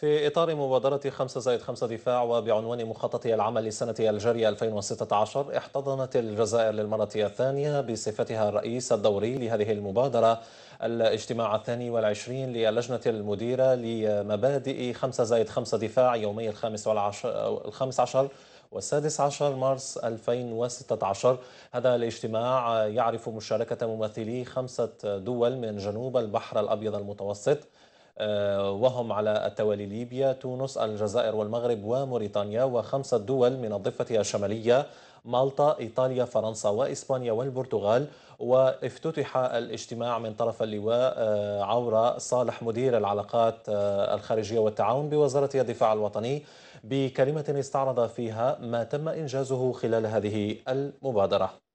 في إطار مبادرة 5 زائد 5 دفاع وبعنوان مخطط العمل للسنة الجارية 2016 احتضنت الجزائر للمرة الثانية بصفتها الرئيس الدوري لهذه المبادرة الاجتماع الثاني والعشرين للجنة المديرة لمبادئ 5 زائد 5 دفاع يومي الخامس والعشر الخامس عشر والسادس عشر مارس 2016 هذا الاجتماع يعرف مشاركة ممثلي خمسة دول من جنوب البحر الأبيض المتوسط آه، وهم على التوالي ليبيا تونس الجزائر والمغرب وموريتانيا وخمسة دول من الضفة الشمالية مالطا إيطاليا فرنسا وإسبانيا والبرتغال وافتتح الاجتماع من طرف اللواء آه، عورة صالح مدير العلاقات آه، الخارجية والتعاون بوزارة الدفاع الوطني بكلمة استعرض فيها ما تم إنجازه خلال هذه المبادرة